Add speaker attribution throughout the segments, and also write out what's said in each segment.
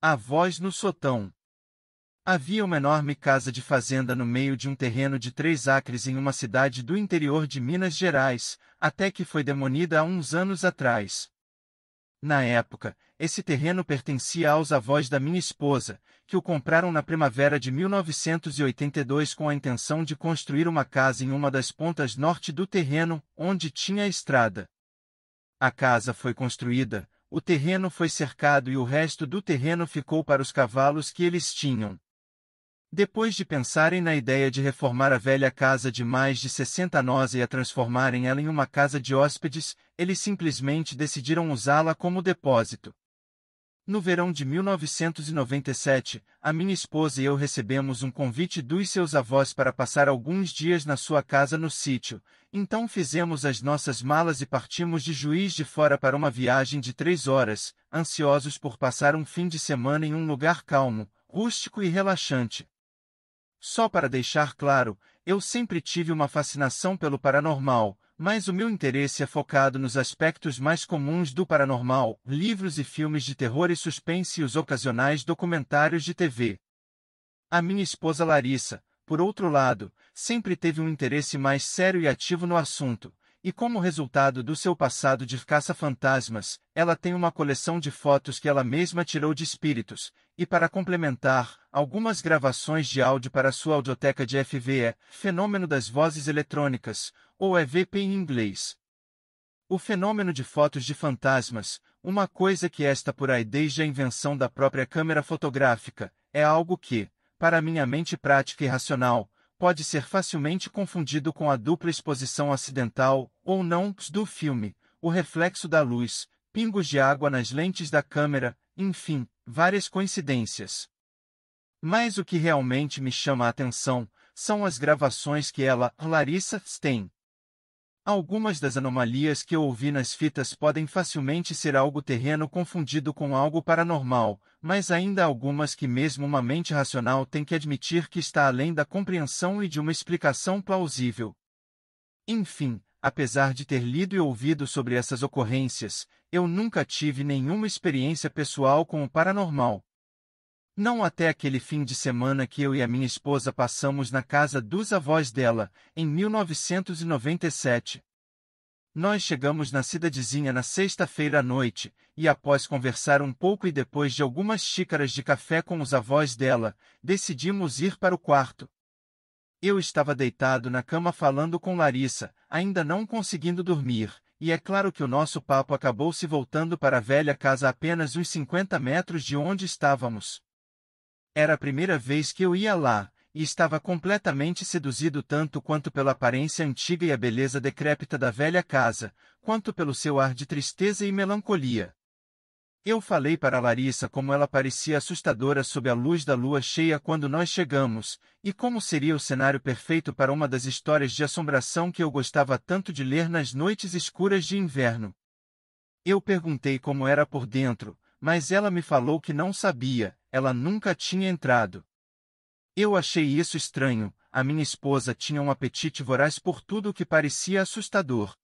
Speaker 1: A voz no sotão. Havia uma enorme casa de fazenda no meio de um terreno de três acres em uma cidade do interior de Minas Gerais, até que foi demolida há uns anos atrás. Na época, esse terreno pertencia aos avós da minha esposa, que o compraram na primavera de 1982 com a intenção de construir uma casa em uma das pontas norte do terreno, onde tinha a estrada. A casa foi construída, o terreno foi cercado e o resto do terreno ficou para os cavalos que eles tinham. Depois de pensarem na ideia de reformar a velha casa de mais de 60 nós e a transformarem ela em uma casa de hóspedes, eles simplesmente decidiram usá-la como depósito. No verão de 1997, a minha esposa e eu recebemos um convite dos seus avós para passar alguns dias na sua casa no sítio, então fizemos as nossas malas e partimos de Juiz de Fora para uma viagem de três horas, ansiosos por passar um fim de semana em um lugar calmo, rústico e relaxante. Só para deixar claro, eu sempre tive uma fascinação pelo paranormal, mas o meu interesse é focado nos aspectos mais comuns do paranormal, livros e filmes de terror e suspense e os ocasionais documentários de TV. A minha esposa Larissa, por outro lado, sempre teve um interesse mais sério e ativo no assunto, e como resultado do seu passado de caça-fantasmas, ela tem uma coleção de fotos que ela mesma tirou de espíritos, e para complementar, algumas gravações de áudio para sua audioteca de FVE, Fenômeno das Vozes Eletrônicas, ou EVP é em inglês. O fenômeno de fotos de fantasmas, uma coisa que está por aí desde a invenção da própria câmera fotográfica, é algo que, para minha mente prática e racional, pode ser facilmente confundido com a dupla exposição acidental, ou não, do filme, o reflexo da luz, pingos de água nas lentes da câmera, enfim, várias coincidências. Mas o que realmente me chama a atenção são as gravações que ela, Larissa, tem. Algumas das anomalias que eu ouvi nas fitas podem facilmente ser algo terreno confundido com algo paranormal, mas ainda algumas que mesmo uma mente racional tem que admitir que está além da compreensão e de uma explicação plausível. Enfim, apesar de ter lido e ouvido sobre essas ocorrências, eu nunca tive nenhuma experiência pessoal com o paranormal, não até aquele fim de semana que eu e a minha esposa passamos na casa dos avós dela, em 1997. Nós chegamos na cidadezinha na sexta-feira à noite, e após conversar um pouco e depois de algumas xícaras de café com os avós dela, decidimos ir para o quarto. Eu estava deitado na cama falando com Larissa, ainda não conseguindo dormir, e é claro que o nosso papo acabou se voltando para a velha casa apenas uns 50 metros de onde estávamos. Era a primeira vez que eu ia lá, e estava completamente seduzido tanto quanto pela aparência antiga e a beleza decrépita da velha casa, quanto pelo seu ar de tristeza e melancolia. Eu falei para Larissa como ela parecia assustadora sob a luz da lua cheia quando nós chegamos, e como seria o cenário perfeito para uma das histórias de assombração que eu gostava tanto de ler nas noites escuras de inverno. Eu perguntei como era por dentro, mas ela me falou que não sabia, ela nunca tinha entrado. Eu achei isso estranho, a minha esposa tinha um apetite voraz por tudo o que parecia assustador.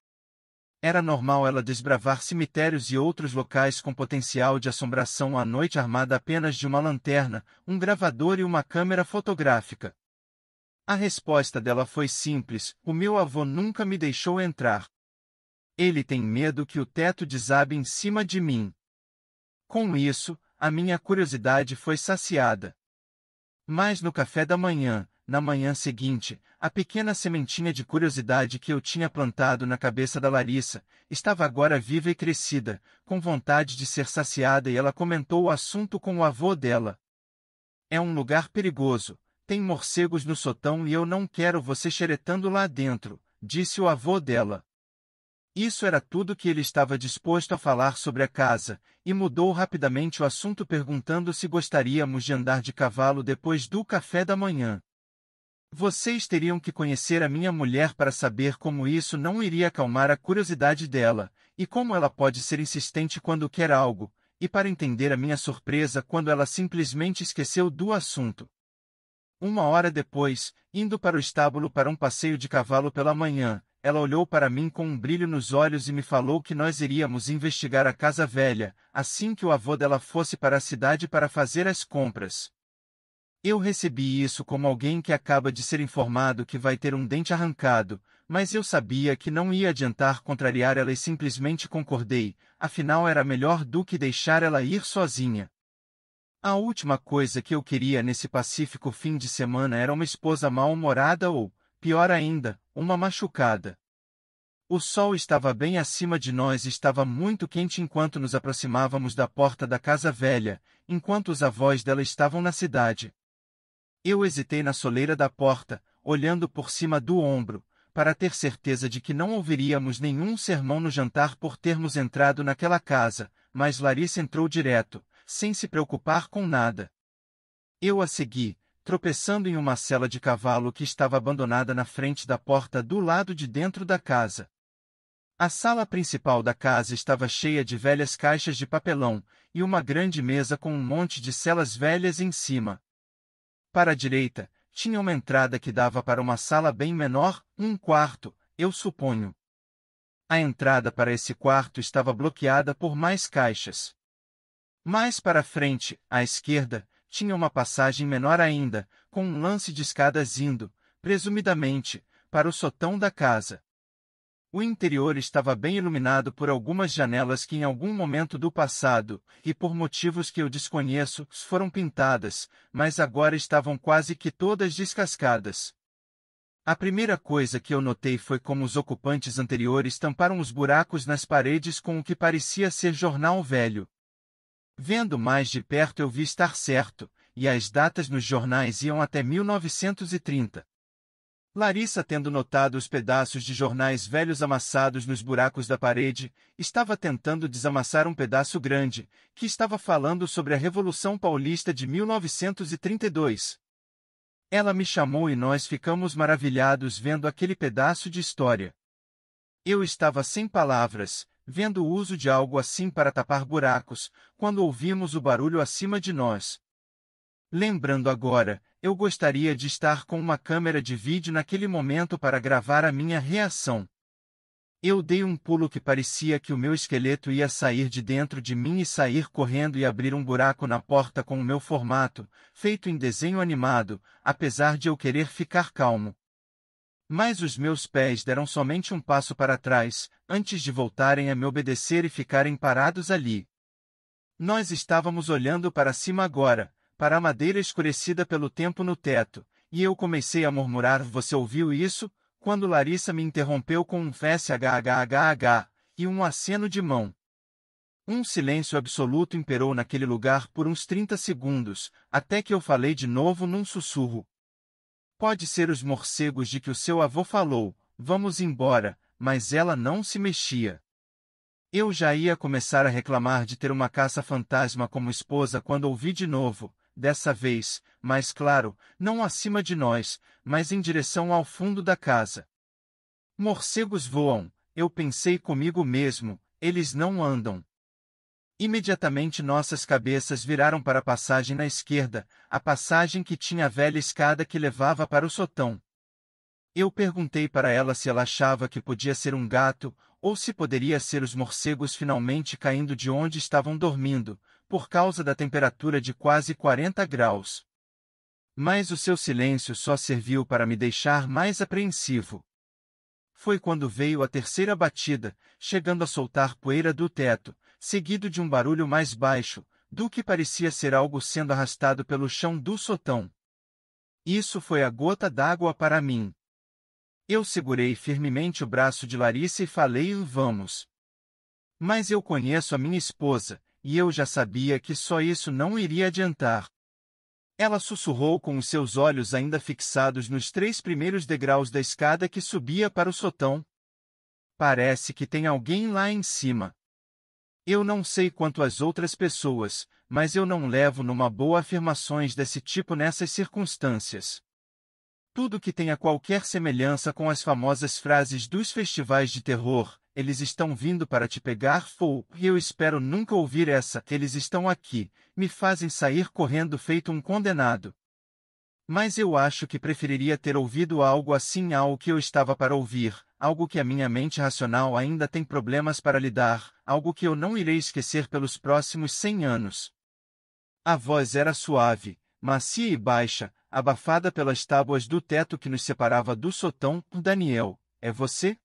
Speaker 1: Era normal ela desbravar cemitérios e outros locais com potencial de assombração à noite armada apenas de uma lanterna, um gravador e uma câmera fotográfica. A resposta dela foi simples: o meu avô nunca me deixou entrar. Ele tem medo que o teto desabe em cima de mim. Com isso, a minha curiosidade foi saciada. Mas no café da manhã, na manhã seguinte, a pequena sementinha de curiosidade que eu tinha plantado na cabeça da Larissa estava agora viva e crescida, com vontade de ser saciada, e ela comentou o assunto com o avô dela. É um lugar perigoso, tem morcegos no sotão e eu não quero você xeretando lá dentro, disse o avô dela. Isso era tudo que ele estava disposto a falar sobre a casa, e mudou rapidamente o assunto perguntando se gostaríamos de andar de cavalo depois do café da manhã. Vocês teriam que conhecer a minha mulher para saber como isso não iria acalmar a curiosidade dela, e como ela pode ser insistente quando quer algo, e para entender a minha surpresa quando ela simplesmente esqueceu do assunto. Uma hora depois, indo para o estábulo para um passeio de cavalo pela manhã, ela olhou para mim com um brilho nos olhos e me falou que nós iríamos investigar a casa velha, assim que o avô dela fosse para a cidade para fazer as compras. Eu recebi isso como alguém que acaba de ser informado que vai ter um dente arrancado, mas eu sabia que não ia adiantar contrariar ela e simplesmente concordei, afinal era melhor do que deixar ela ir sozinha. A última coisa que eu queria nesse pacífico fim de semana era uma esposa mal-humorada ou, pior ainda, uma machucada. O sol estava bem acima de nós e estava muito quente enquanto nos aproximávamos da porta da casa velha, enquanto os avós dela estavam na cidade. Eu hesitei na soleira da porta, olhando por cima do ombro, para ter certeza de que não ouviríamos nenhum sermão no jantar por termos entrado naquela casa, mas Larissa entrou direto, sem se preocupar com nada. Eu a segui, tropeçando em uma cela de cavalo que estava abandonada na frente da porta do lado de dentro da casa. A sala principal da casa estava cheia de velhas caixas de papelão e uma grande mesa com um monte de celas velhas em cima. Para a direita, tinha uma entrada que dava para uma sala bem menor, um quarto, eu suponho. A entrada para esse quarto estava bloqueada por mais caixas. Mais para frente, à esquerda, tinha uma passagem menor ainda, com um lance de escadas indo, presumidamente, para o sotão da casa. O interior estava bem iluminado por algumas janelas que em algum momento do passado, e por motivos que eu desconheço, foram pintadas, mas agora estavam quase que todas descascadas. A primeira coisa que eu notei foi como os ocupantes anteriores tamparam os buracos nas paredes com o que parecia ser jornal velho. Vendo mais de perto eu vi estar certo, e as datas nos jornais iam até 1930. Larissa, tendo notado os pedaços de jornais velhos amassados nos buracos da parede, estava tentando desamassar um pedaço grande, que estava falando sobre a Revolução Paulista de 1932. Ela me chamou e nós ficamos maravilhados vendo aquele pedaço de história. Eu estava sem palavras, vendo o uso de algo assim para tapar buracos, quando ouvimos o barulho acima de nós. Lembrando agora, eu gostaria de estar com uma câmera de vídeo naquele momento para gravar a minha reação. Eu dei um pulo que parecia que o meu esqueleto ia sair de dentro de mim e sair correndo e abrir um buraco na porta com o meu formato, feito em desenho animado, apesar de eu querer ficar calmo. Mas os meus pés deram somente um passo para trás, antes de voltarem a me obedecer e ficarem parados ali. Nós estávamos olhando para cima agora, para a madeira escurecida pelo tempo no teto, e eu comecei a murmurar: Você ouviu isso? quando Larissa me interrompeu com um FSHHHH e um aceno de mão. Um silêncio absoluto imperou naquele lugar por uns 30 segundos, até que eu falei de novo num sussurro: Pode ser os morcegos de que o seu avô falou, vamos embora, mas ela não se mexia. Eu já ia começar a reclamar de ter uma caça-fantasma como esposa quando ouvi de novo, dessa vez, mais claro, não acima de nós, mas em direção ao fundo da casa. Morcegos voam, eu pensei comigo mesmo, eles não andam. Imediatamente nossas cabeças viraram para a passagem na esquerda, a passagem que tinha a velha escada que levava para o sotão. Eu perguntei para ela se ela achava que podia ser um gato, ou se poderia ser os morcegos finalmente caindo de onde estavam dormindo, por causa da temperatura de quase 40 graus. Mas o seu silêncio só serviu para me deixar mais apreensivo. Foi quando veio a terceira batida, chegando a soltar poeira do teto, seguido de um barulho mais baixo, do que parecia ser algo sendo arrastado pelo chão do sotão. Isso foi a gota d'água para mim. Eu segurei firmemente o braço de Larissa e falei: Vamos. Mas eu conheço a minha esposa, e eu já sabia que só isso não iria adiantar. Ela sussurrou com os seus olhos ainda fixados nos três primeiros degraus da escada que subia para o sotão. Parece que tem alguém lá em cima. Eu não sei quanto às outras pessoas, mas eu não levo numa boa afirmações desse tipo nessas circunstâncias. Tudo que tenha qualquer semelhança com as famosas frases dos festivais de terror, eles estão vindo para te pegar, fou, e eu espero nunca ouvir essa, eles estão aqui, me fazem sair correndo feito um condenado. Mas eu acho que preferiria ter ouvido algo assim ao que eu estava para ouvir, algo que a minha mente racional ainda tem problemas para lidar, algo que eu não irei esquecer pelos próximos cem anos. A voz era suave, macia e baixa, abafada pelas tábuas do teto que nos separava do sotão. Daniel, é você?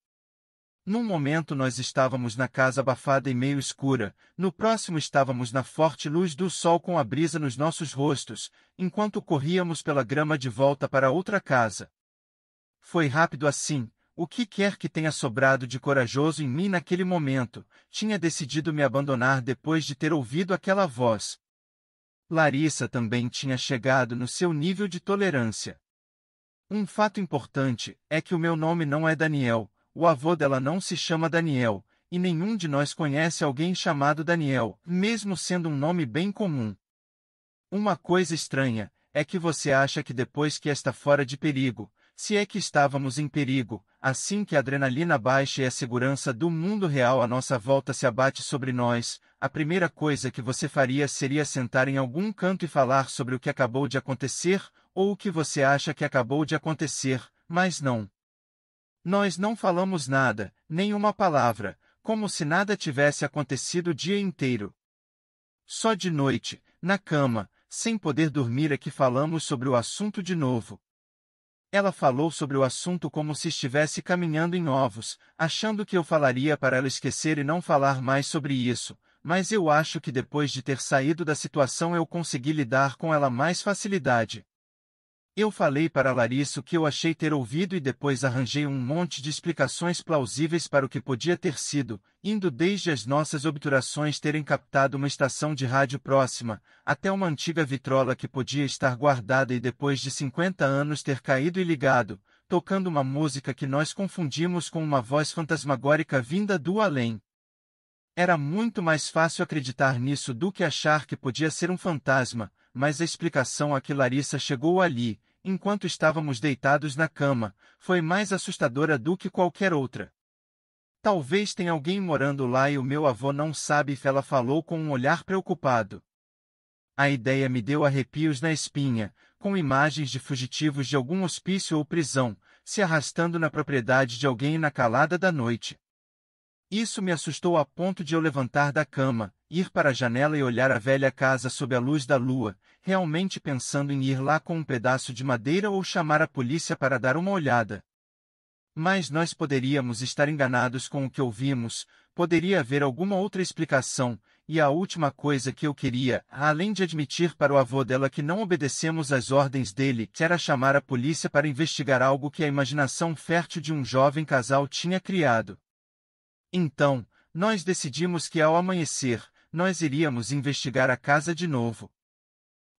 Speaker 1: Num momento nós estávamos na casa abafada e meio escura, no próximo estávamos na forte luz do sol com a brisa nos nossos rostos, enquanto corríamos pela grama de volta para outra casa. Foi rápido assim, o que quer que tenha sobrado de corajoso em mim naquele momento, tinha decidido me abandonar depois de ter ouvido aquela voz. Larissa também tinha chegado no seu nível de tolerância. Um fato importante é que o meu nome não é Daniel, o avô dela não se chama Daniel, e nenhum de nós conhece alguém chamado Daniel, mesmo sendo um nome bem comum. Uma coisa estranha é que você acha que depois que está fora de perigo, se é que estávamos em perigo, Assim que a adrenalina baixa e a segurança do mundo real à nossa volta se abate sobre nós, a primeira coisa que você faria seria sentar em algum canto e falar sobre o que acabou de acontecer, ou o que você acha que acabou de acontecer, mas não. Nós não falamos nada, nenhuma palavra, como se nada tivesse acontecido o dia inteiro. Só de noite, na cama, sem poder dormir é que falamos sobre o assunto de novo. Ela falou sobre o assunto como se estivesse caminhando em ovos, achando que eu falaria para ela esquecer e não falar mais sobre isso, mas eu acho que depois de ter saído da situação eu consegui lidar com ela mais facilidade. Eu falei para o que eu achei ter ouvido e depois arranjei um monte de explicações plausíveis para o que podia ter sido, indo desde as nossas obturações terem captado uma estação de rádio próxima, até uma antiga vitrola que podia estar guardada e depois de 50 anos ter caído e ligado, tocando uma música que nós confundimos com uma voz fantasmagórica vinda do além. Era muito mais fácil acreditar nisso do que achar que podia ser um fantasma, mas a explicação a que Larissa chegou ali, enquanto estávamos deitados na cama, foi mais assustadora do que qualquer outra. Talvez tenha alguém morando lá e o meu avô não sabe, ela falou com um olhar preocupado. A ideia me deu arrepios na espinha, com imagens de fugitivos de algum hospício ou prisão, se arrastando na propriedade de alguém na calada da noite. Isso me assustou a ponto de eu levantar da cama, ir para a janela e olhar a velha casa sob a luz da lua, realmente pensando em ir lá com um pedaço de madeira ou chamar a polícia para dar uma olhada. Mas nós poderíamos estar enganados com o que ouvimos, poderia haver alguma outra explicação, e a última coisa que eu queria, além de admitir para o avô dela que não obedecemos às ordens dele, era chamar a polícia para investigar algo que a imaginação fértil de um jovem casal tinha criado. Então, nós decidimos que ao amanhecer, nós iríamos investigar a casa de novo.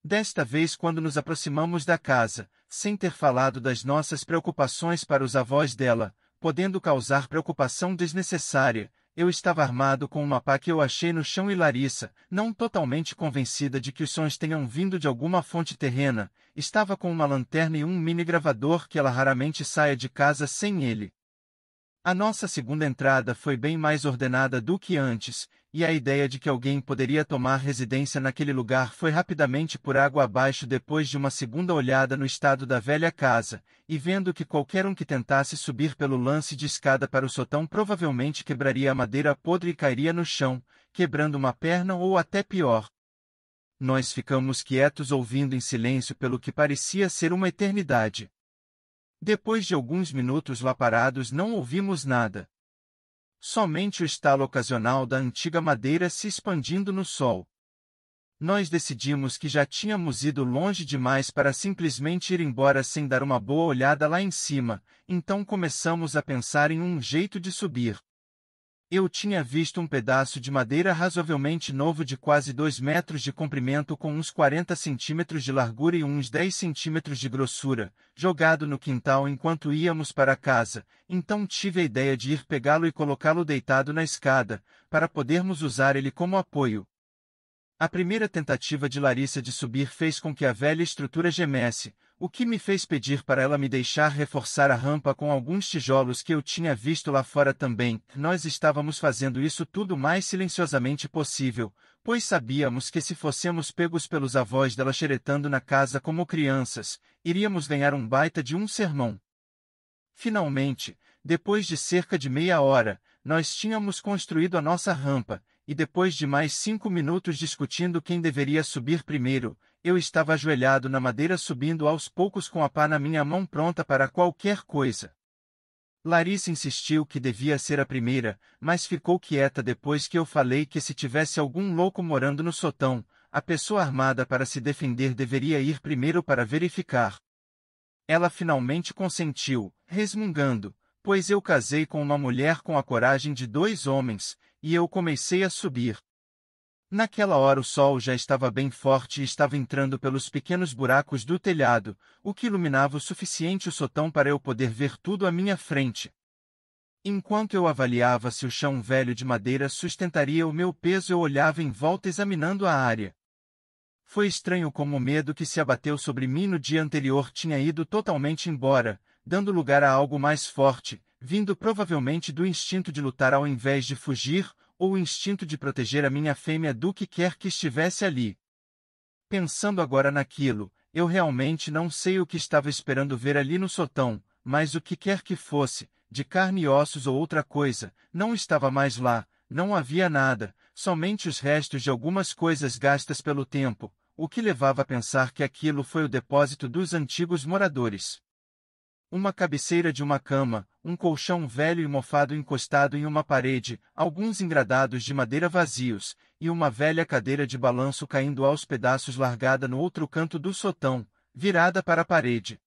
Speaker 1: Desta vez, quando nos aproximamos da casa, sem ter falado das nossas preocupações para os avós dela, podendo causar preocupação desnecessária, eu estava armado com uma pá que eu achei no chão e Larissa, não totalmente convencida de que os sons tenham vindo de alguma fonte terrena, estava com uma lanterna e um mini gravador que ela raramente saia de casa sem ele. A nossa segunda entrada foi bem mais ordenada do que antes, e a ideia de que alguém poderia tomar residência naquele lugar foi rapidamente por água abaixo depois de uma segunda olhada no estado da velha casa, e vendo que qualquer um que tentasse subir pelo lance de escada para o sotão provavelmente quebraria a madeira podre e cairia no chão, quebrando uma perna ou até pior. Nós ficamos quietos ouvindo em silêncio pelo que parecia ser uma eternidade. Depois de alguns minutos lá parados não ouvimos nada. Somente o estalo ocasional da antiga madeira se expandindo no sol. Nós decidimos que já tínhamos ido longe demais para simplesmente ir embora sem dar uma boa olhada lá em cima, então começamos a pensar em um jeito de subir. Eu tinha visto um pedaço de madeira razoavelmente novo de quase 2 metros de comprimento com uns 40 centímetros de largura e uns 10 centímetros de grossura, jogado no quintal enquanto íamos para casa, então tive a ideia de ir pegá-lo e colocá-lo deitado na escada, para podermos usar ele como apoio. A primeira tentativa de Larissa de subir fez com que a velha estrutura gemesse, o que me fez pedir para ela me deixar reforçar a rampa com alguns tijolos que eu tinha visto lá fora também. Nós estávamos fazendo isso tudo mais silenciosamente possível, pois sabíamos que se fossemos pegos pelos avós dela xeretando na casa como crianças, iríamos ganhar um baita de um sermão. Finalmente, depois de cerca de meia hora, nós tínhamos construído a nossa rampa, e depois de mais cinco minutos discutindo quem deveria subir primeiro, eu estava ajoelhado na madeira subindo aos poucos com a pá na minha mão pronta para qualquer coisa. Larissa insistiu que devia ser a primeira, mas ficou quieta depois que eu falei que se tivesse algum louco morando no sotão, a pessoa armada para se defender deveria ir primeiro para verificar. Ela finalmente consentiu, resmungando, pois eu casei com uma mulher com a coragem de dois homens, e eu comecei a subir. Naquela hora o sol já estava bem forte e estava entrando pelos pequenos buracos do telhado, o que iluminava o suficiente o sotão para eu poder ver tudo à minha frente. Enquanto eu avaliava se o chão velho de madeira sustentaria o meu peso, eu olhava em volta examinando a área. Foi estranho como o medo que se abateu sobre mim no dia anterior tinha ido totalmente embora, dando lugar a algo mais forte, vindo provavelmente do instinto de lutar ao invés de fugir ou o instinto de proteger a minha fêmea do que quer que estivesse ali. Pensando agora naquilo, eu realmente não sei o que estava esperando ver ali no sotão, mas o que quer que fosse, de carne e ossos ou outra coisa, não estava mais lá, não havia nada, somente os restos de algumas coisas gastas pelo tempo, o que levava a pensar que aquilo foi o depósito dos antigos moradores uma cabeceira de uma cama, um colchão velho e mofado encostado em uma parede, alguns engradados de madeira vazios, e uma velha cadeira de balanço caindo aos pedaços largada no outro canto do sotão, virada para a parede.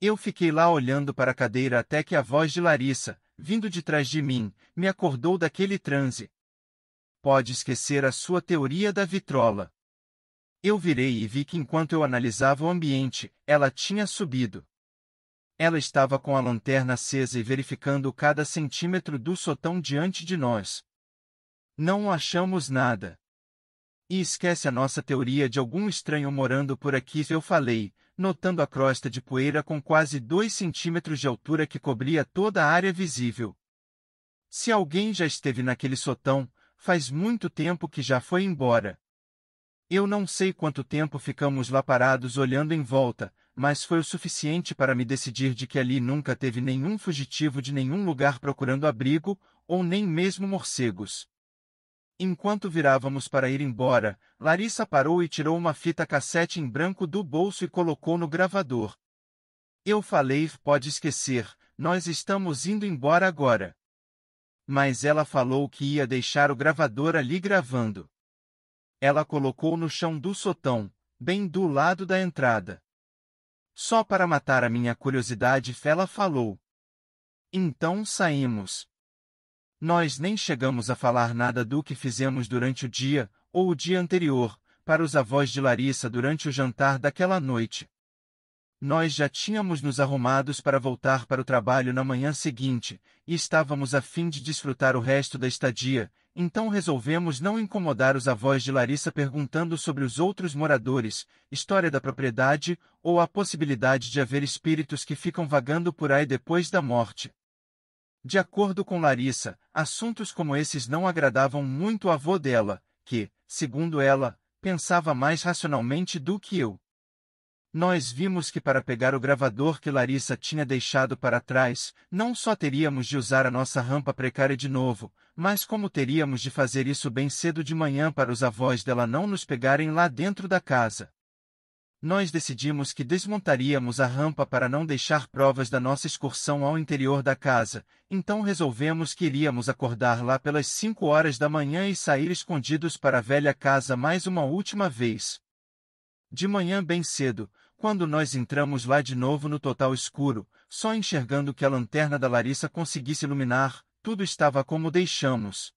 Speaker 1: Eu fiquei lá olhando para a cadeira até que a voz de Larissa, vindo de trás de mim, me acordou daquele transe. Pode esquecer a sua teoria da vitrola. Eu virei e vi que enquanto eu analisava o ambiente, ela tinha subido. Ela estava com a lanterna acesa e verificando cada centímetro do sotão diante de nós. Não achamos nada. E esquece a nossa teoria de algum estranho morando por aqui, eu falei, notando a crosta de poeira com quase dois centímetros de altura que cobria toda a área visível. Se alguém já esteve naquele sotão, faz muito tempo que já foi embora. Eu não sei quanto tempo ficamos lá parados olhando em volta, mas foi o suficiente para me decidir de que ali nunca teve nenhum fugitivo de nenhum lugar procurando abrigo, ou nem mesmo morcegos. Enquanto virávamos para ir embora, Larissa parou e tirou uma fita cassete em branco do bolso e colocou no gravador. Eu falei, pode esquecer, nós estamos indo embora agora. Mas ela falou que ia deixar o gravador ali gravando. Ela colocou no chão do sotão, bem do lado da entrada. Só para matar a minha curiosidade, Fela falou. Então saímos. Nós nem chegamos a falar nada do que fizemos durante o dia, ou o dia anterior, para os avós de Larissa durante o jantar daquela noite. Nós já tínhamos nos arrumados para voltar para o trabalho na manhã seguinte, e estávamos a fim de desfrutar o resto da estadia, então resolvemos não incomodar os avós de Larissa perguntando sobre os outros moradores, história da propriedade ou a possibilidade de haver espíritos que ficam vagando por aí depois da morte. De acordo com Larissa, assuntos como esses não agradavam muito o avô dela, que, segundo ela, pensava mais racionalmente do que eu nós vimos que para pegar o gravador que Larissa tinha deixado para trás, não só teríamos de usar a nossa rampa precária de novo, mas como teríamos de fazer isso bem cedo de manhã para os avós dela não nos pegarem lá dentro da casa. Nós decidimos que desmontaríamos a rampa para não deixar provas da nossa excursão ao interior da casa, então resolvemos que iríamos acordar lá pelas cinco horas da manhã e sair escondidos para a velha casa mais uma última vez. De manhã bem cedo, quando nós entramos lá de novo no total escuro, só enxergando que a lanterna da Larissa conseguisse iluminar, tudo estava como deixamos.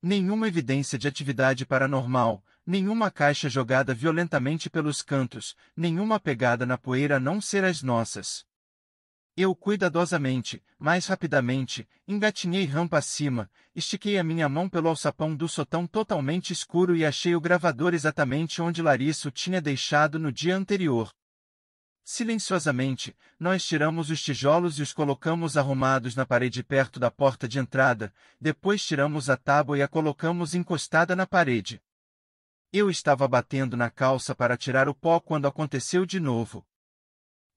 Speaker 1: Nenhuma evidência de atividade paranormal, nenhuma caixa jogada violentamente pelos cantos, nenhuma pegada na poeira a não ser as nossas. Eu cuidadosamente, mais rapidamente, engatinhei rampa acima, estiquei a minha mão pelo alçapão do sotão totalmente escuro e achei o gravador exatamente onde Larissa tinha deixado no dia anterior. Silenciosamente, nós tiramos os tijolos e os colocamos arrumados na parede perto da porta de entrada, depois tiramos a tábua e a colocamos encostada na parede. Eu estava batendo na calça para tirar o pó quando aconteceu de novo.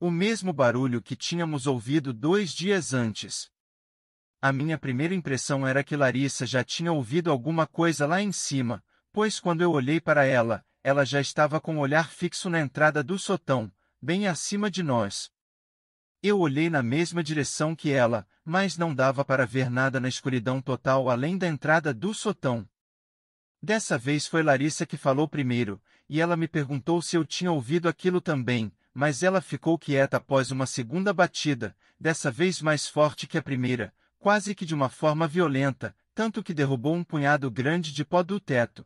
Speaker 1: O mesmo barulho que tínhamos ouvido dois dias antes. A minha primeira impressão era que Larissa já tinha ouvido alguma coisa lá em cima, pois quando eu olhei para ela, ela já estava com o olhar fixo na entrada do sotão, bem acima de nós. Eu olhei na mesma direção que ela, mas não dava para ver nada na escuridão total além da entrada do sotão. Dessa vez foi Larissa que falou primeiro, e ela me perguntou se eu tinha ouvido aquilo também, mas ela ficou quieta após uma segunda batida, dessa vez mais forte que a primeira, quase que de uma forma violenta, tanto que derrubou um punhado grande de pó do teto.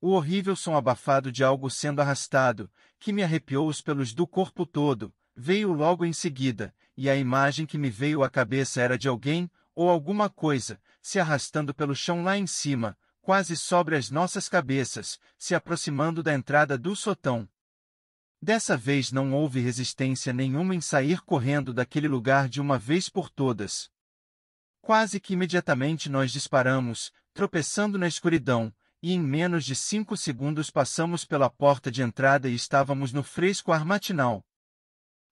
Speaker 1: O horrível som abafado de algo sendo arrastado, que me arrepiou os pelos do corpo todo, veio logo em seguida, e a imagem que me veio à cabeça era de alguém, ou alguma coisa, se arrastando pelo chão lá em cima, quase sobre as nossas cabeças, se aproximando da entrada do sotão, Dessa vez não houve resistência nenhuma em sair correndo daquele lugar de uma vez por todas. Quase que imediatamente nós disparamos, tropeçando na escuridão, e em menos de cinco segundos passamos pela porta de entrada e estávamos no fresco ar matinal.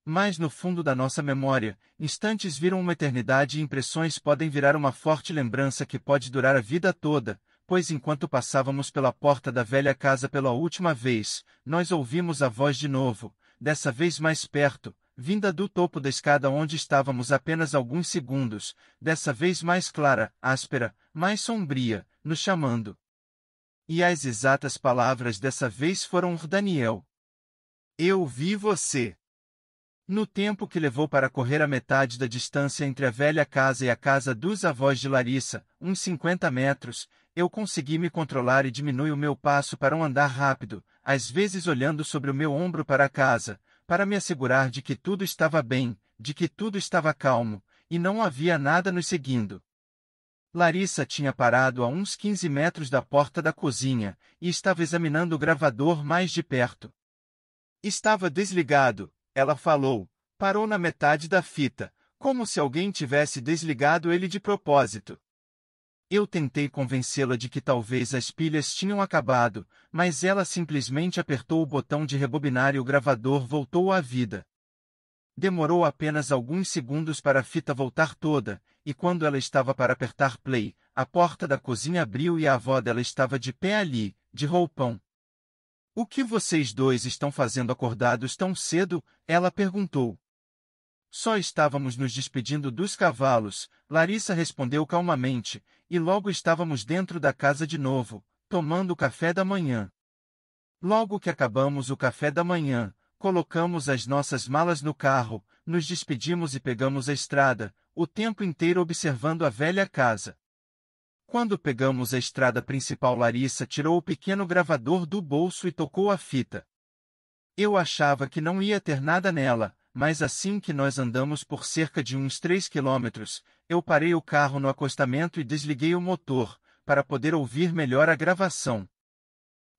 Speaker 1: Mas no fundo da nossa memória, instantes viram uma eternidade e impressões podem virar uma forte lembrança que pode durar a vida toda, Pois enquanto passávamos pela porta da velha casa pela última vez, nós ouvimos a voz de novo, dessa vez mais perto, vinda do topo da escada onde estávamos apenas alguns segundos, dessa vez mais clara, áspera, mais sombria, nos chamando. E as exatas palavras dessa vez foram Daniel. Eu vi você. No tempo que levou para correr a metade da distância entre a velha casa e a casa dos avós de Larissa, uns 50 metros, eu consegui me controlar e diminui o meu passo para um andar rápido, às vezes olhando sobre o meu ombro para a casa, para me assegurar de que tudo estava bem, de que tudo estava calmo, e não havia nada nos seguindo. Larissa tinha parado a uns 15 metros da porta da cozinha e estava examinando o gravador mais de perto. Estava desligado, ela falou, parou na metade da fita, como se alguém tivesse desligado ele de propósito. Eu tentei convencê-la de que talvez as pilhas tinham acabado, mas ela simplesmente apertou o botão de rebobinar e o gravador voltou à vida. Demorou apenas alguns segundos para a fita voltar toda, e quando ela estava para apertar play, a porta da cozinha abriu e a avó dela estava de pé ali, de roupão. O que vocês dois estão fazendo acordados tão cedo? ela perguntou. Só estávamos nos despedindo dos cavalos, Larissa respondeu calmamente, e logo estávamos dentro da casa de novo, tomando o café da manhã. Logo que acabamos o café da manhã, colocamos as nossas malas no carro, nos despedimos e pegamos a estrada, o tempo inteiro observando a velha casa. Quando pegamos a estrada principal, Larissa tirou o pequeno gravador do bolso e tocou a fita. Eu achava que não ia ter nada nela, mas assim que nós andamos por cerca de uns 3 quilômetros, eu parei o carro no acostamento e desliguei o motor, para poder ouvir melhor a gravação.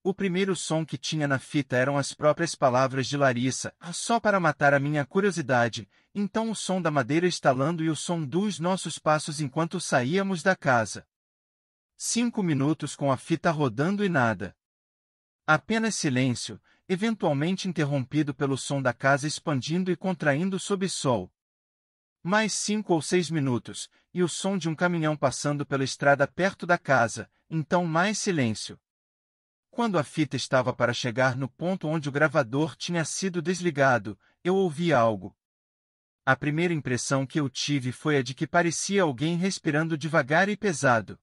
Speaker 1: O primeiro som que tinha na fita eram as próprias palavras de Larissa, ah, só para matar a minha curiosidade, então o som da madeira estalando e o som dos nossos passos enquanto saíamos da casa. Cinco minutos com a fita rodando e nada. Apenas silêncio, eventualmente interrompido pelo som da casa expandindo e contraindo sob sol. Mais cinco ou seis minutos, e o som de um caminhão passando pela estrada perto da casa, então mais silêncio. Quando a fita estava para chegar no ponto onde o gravador tinha sido desligado, eu ouvi algo. A primeira impressão que eu tive foi a de que parecia alguém respirando devagar e pesado.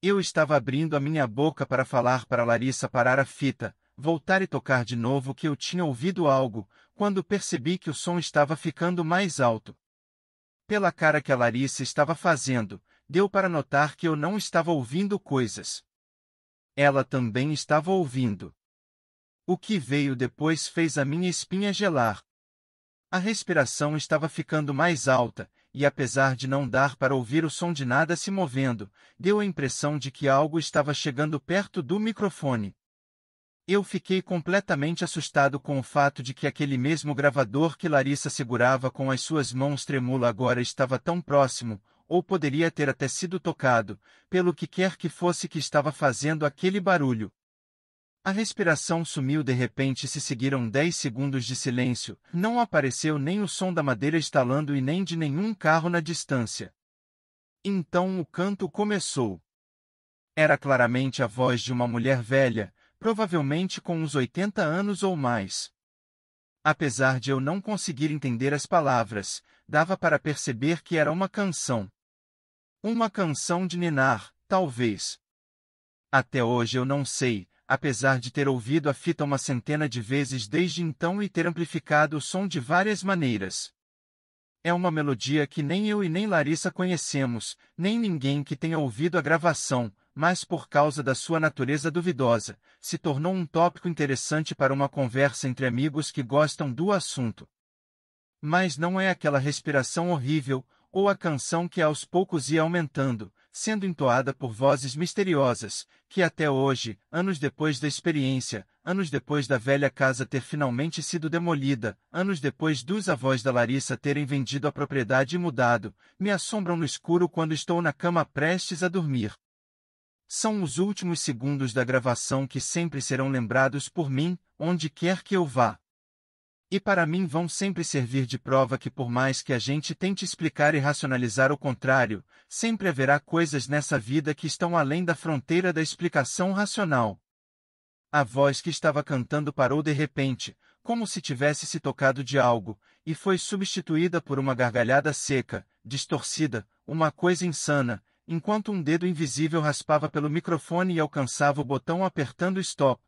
Speaker 1: Eu estava abrindo a minha boca para falar para Larissa parar a fita, voltar e tocar de novo que eu tinha ouvido algo, quando percebi que o som estava ficando mais alto. Pela cara que a Larissa estava fazendo, deu para notar que eu não estava ouvindo coisas. Ela também estava ouvindo. O que veio depois fez a minha espinha gelar. A respiração estava ficando mais alta, e apesar de não dar para ouvir o som de nada se movendo, deu a impressão de que algo estava chegando perto do microfone. Eu fiquei completamente assustado com o fato de que aquele mesmo gravador que Larissa segurava com as suas mãos trêmula agora estava tão próximo, ou poderia ter até sido tocado, pelo que quer que fosse que estava fazendo aquele barulho. A respiração sumiu de repente e se seguiram dez segundos de silêncio, não apareceu nem o som da madeira estalando e nem de nenhum carro na distância. Então o canto começou. Era claramente a voz de uma mulher velha, provavelmente com uns 80 anos ou mais. Apesar de eu não conseguir entender as palavras, dava para perceber que era uma canção. Uma canção de Ninar, talvez. Até hoje eu não sei, apesar de ter ouvido a fita uma centena de vezes desde então e ter amplificado o som de várias maneiras. É uma melodia que nem eu e nem Larissa conhecemos, nem ninguém que tenha ouvido a gravação, mas por causa da sua natureza duvidosa, se tornou um tópico interessante para uma conversa entre amigos que gostam do assunto. Mas não é aquela respiração horrível, ou a canção que aos poucos ia aumentando, sendo entoada por vozes misteriosas, que até hoje, anos depois da experiência, anos depois da velha casa ter finalmente sido demolida, anos depois dos avós da Larissa terem vendido a propriedade e mudado, me assombram no escuro quando estou na cama prestes a dormir. São os últimos segundos da gravação que sempre serão lembrados por mim, onde quer que eu vá. E para mim vão sempre servir de prova que, por mais que a gente tente explicar e racionalizar o contrário, sempre haverá coisas nessa vida que estão além da fronteira da explicação racional. A voz que estava cantando parou de repente, como se tivesse se tocado de algo, e foi substituída por uma gargalhada seca, distorcida, uma coisa insana, enquanto um dedo invisível raspava pelo microfone e alcançava o botão apertando stop,